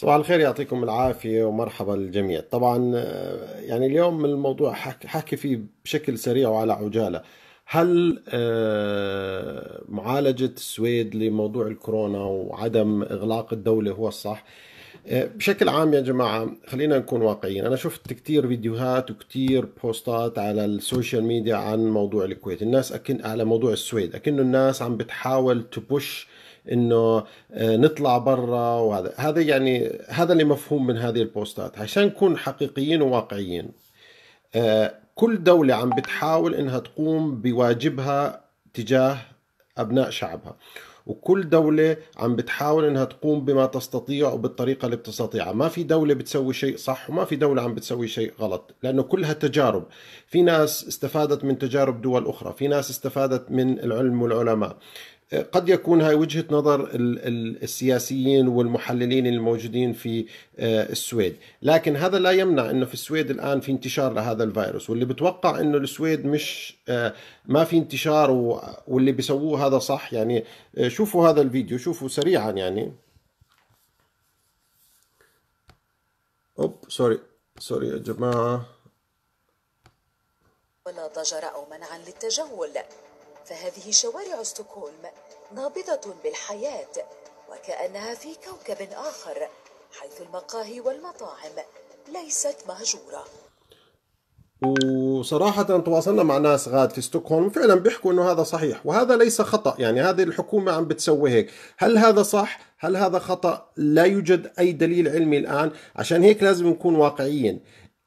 صباح الخير يعطيكم العافية ومرحبا للجميع طبعا آه، يعني اليوم الموضوع حكي فيه بشكل سريع وعلى عجالة هل آه، معالجة السويد لموضوع الكورونا وعدم إغلاق الدولة هو الصح؟ آه، بشكل عام يا جماعة خلينا نكون واقعيين أنا شفت كتير فيديوهات وكتير بوستات على السوشيال ميديا عن موضوع الكويت الناس أكن على موضوع السويد أكنه الناس عم بتحاول تبوش انه آه، نطلع برا وهذا هذا يعني هذا اللي مفهوم من هذه البوستات عشان نكون حقيقيين وواقعيين آه، كل دولة عم بتحاول انها تقوم بواجبها تجاه ابناء شعبها وكل دولة عم بتحاول انها تقوم بما تستطيع وبالطريقة اللي بتستطيعها ما في دولة بتسوي شيء صح وما في دولة عم بتسوي شيء غلط لأنه كلها تجارب في ناس استفادت من تجارب دول أخرى في ناس استفادت من العلم والعلماء قد يكون هاي وجهة نظر السياسيين والمحللين الموجودين في آه، السويد لكن هذا لا يمنع أنه في السويد الآن في انتشار لهذا الفيروس واللي بتوقع أنه السويد مش آه، ما في انتشار واللي بيسووه هذا صح يعني آه، شوفوا هذا الفيديو شوفوا سريعا يعني أوب سوري سوري يا جماعة ولا ضجر أو منعا للتجول فهذه شوارع ستوكهولم نابضة بالحياة وكأنها في كوكب آخر حيث المقاهي والمطاعم ليست مهجورة وصراحة تواصلنا مع ناس غاد في ستوكهولم فعلا بيحكوا انه هذا صحيح وهذا ليس خطأ يعني هذه الحكومة عم بتسوي هيك هل هذا صح؟ هل هذا خطأ؟ لا يوجد اي دليل علمي الان عشان هيك لازم نكون واقعيين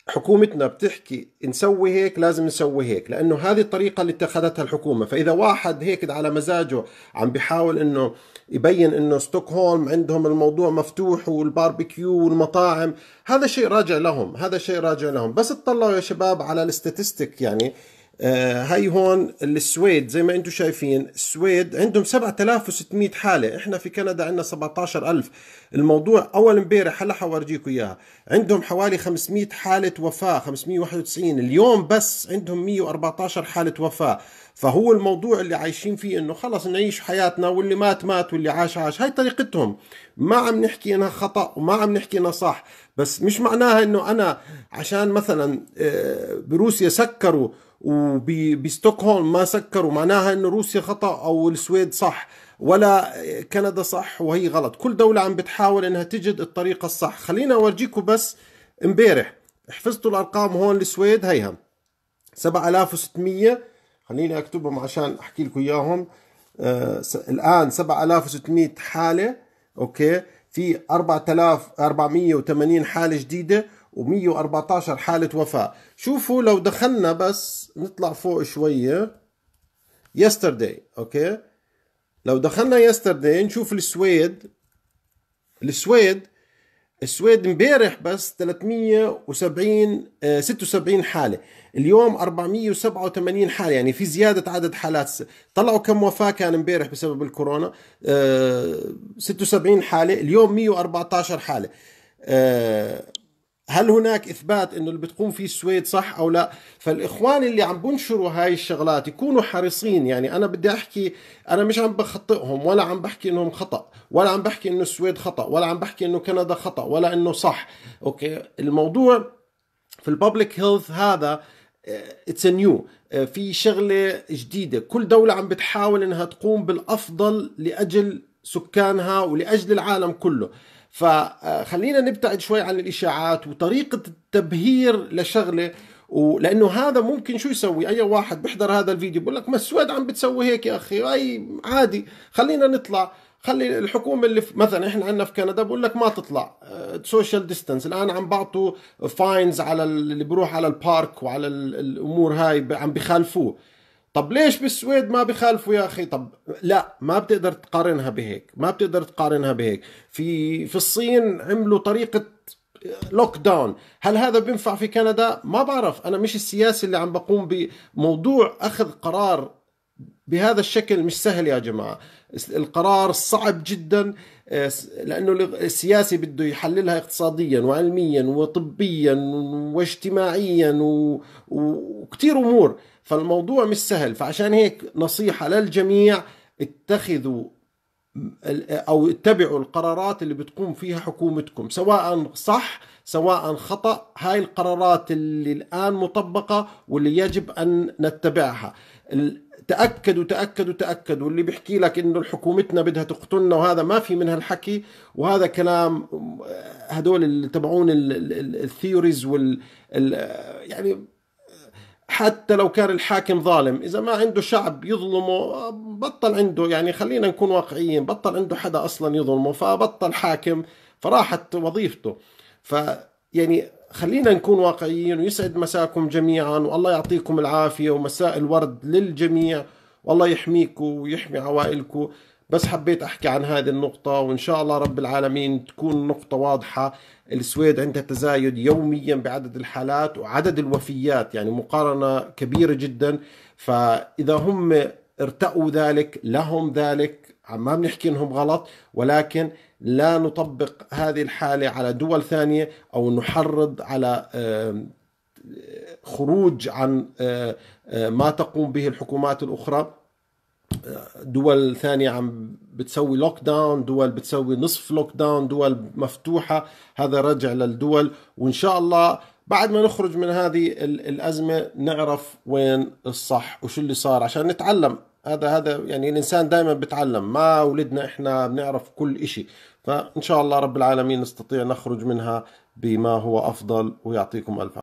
حكومتنا بتحكي نسوي هيك لازم نسوي هيك لانه هذه الطريقه اللي اتخذتها الحكومه فاذا واحد هيك على مزاجه عم بيحاول انه يبين انه ستوكهولم عندهم الموضوع مفتوح والباربيكيو والمطاعم هذا شيء راجع لهم هذا شيء راجع لهم بس اطلعوا يا شباب على الاستاتستيك يعني آه، هاي هون السويد زي ما انتم شايفين السويد عندهم 7600 حالة احنا في كندا عندنا 17000 الموضوع اول امبارح هلا حورجيكم اياها عندهم حوالي 500 حالة وفاة 591 اليوم بس عندهم 114 حالة وفاة فهو الموضوع اللي عايشين فيه انه خلص نعيش حياتنا واللي مات مات واللي عاش عاش هاي طريقتهم ما عم نحكي انها خطأ وما عم نحكي انها صح بس مش معناها انه انا عشان مثلا آه، بروسيا سكروا وبستوكهولم ما سكروا معناها أن روسيا خطأ أو السويد صح ولا كندا صح وهي غلط كل دولة عم بتحاول أنها تجد الطريقة الصح خلينا أورجيكم بس امبارح حفظتوا الأرقام هون السويد هيها 7600 خليني أكتبهم عشان أحكي لكم إياهم آه الآن 7600 حالة أوكي في 4480 حالة جديدة و114 حالة وفاة شوفوا لو دخلنا بس نطلع فوق شوية يسترداي اوكي لو دخلنا يسترداي نشوف السويد السويد السويد امبارح بس 370 76 آه، حاله اليوم 487 حاله يعني في زياده عدد حالات طلعوا كم وفاه كان امبارح بسبب الكورونا 76 آه، حاله اليوم 114 حاله آه، هل هناك اثبات انه اللي بتقوم فيه السويد صح او لا فالاخوان اللي عم بنشروا هاي الشغلات يكونوا حريصين يعني انا بدي احكي انا مش عم بخطئهم ولا عم بحكي انهم خطا ولا عم بحكي انه السويد خطا ولا عم بحكي انه كندا خطا ولا انه صح اوكي الموضوع في الببليك هيلث هذا اتس آه، نيو آه، في شغله جديده كل دوله عم بتحاول انها تقوم بالافضل لاجل سكانها ولاجل العالم كله فخلينا نبتعد شوي عن الإشاعات وطريقة التبهير لشغلة ولانه هذا ممكن شو يسوي اي واحد بيحضر هذا الفيديو بقول لك ما السويد عم بتسوي هيك يا اخي اي عادي خلينا نطلع خلي الحكومه اللي مثلا احنا عندنا في كندا بقول لك ما تطلع سوشيال آه، ديستانس الان عم بعطوا فاينز على اللي بروح على البارك وعلى الامور هاي عم بخالفوه طب ليش بالسويد ما بخالفوا يا اخي طب لا ما بتقدر تقارنها بهيك ما بتقدر تقارنها بهيك في في الصين عملوا طريقه لوك داون هل هذا بينفع في كندا ما بعرف انا مش السياسي اللي عم بقوم بموضوع اخذ قرار بهذا الشكل مش سهل يا جماعه القرار صعب جدا آه، لانه السياسي بده يحللها اقتصاديا وعلميا وطبيا واجتماعيا وكثير امور فالموضوع مش سهل فعشان هيك نصيحة للجميع اتخذوا او اتبعوا القرارات اللي بتقوم فيها حكومتكم سواء صح سواء خطا هاي القرارات اللي الان مطبقه واللي يجب ان نتبعها تاكدوا تاكدوا تاكدوا اللي بيحكي لك انه حكومتنا بدها تقتلنا وهذا ما في من هالحكي وهذا كلام هدول اللي تبعون الثيوريز وال يعني حتى لو كان الحاكم ظالم إذا ما عنده شعب يظلمه بطل عنده يعني خلينا نكون واقعيين بطل عنده حدا أصلا يظلمه فبطل حاكم فراحت وظيفته ف يعني خلينا نكون واقعيين ويسعد مساكم جميعا والله يعطيكم العافية ومساء الورد للجميع والله يحميكم ويحمي عوائلكم بس حبيت احكي عن هذه النقطة وان شاء الله رب العالمين تكون نقطة واضحة السويد عندها تزايد يوميا بعدد الحالات وعدد الوفيات يعني مقارنة كبيرة جدا فاذا هم ارتقوا ذلك لهم ذلك ما بنحكي انهم غلط ولكن لا نطبق هذه الحالة على دول ثانية او نحرض على خروج عن ما تقوم به الحكومات الاخرى دول ثانية عم بتسوي لوك داون دول بتسوي نصف لوك داون دول مفتوحة هذا رجع للدول وإن شاء الله بعد ما نخرج من هذه الأزمة نعرف وين الصح وشو اللي صار عشان نتعلم هذا هذا يعني الإنسان دائما بتعلم ما ولدنا إحنا بنعرف كل إشي فإن شاء الله رب العالمين نستطيع نخرج منها بما هو أفضل ويعطيكم ألف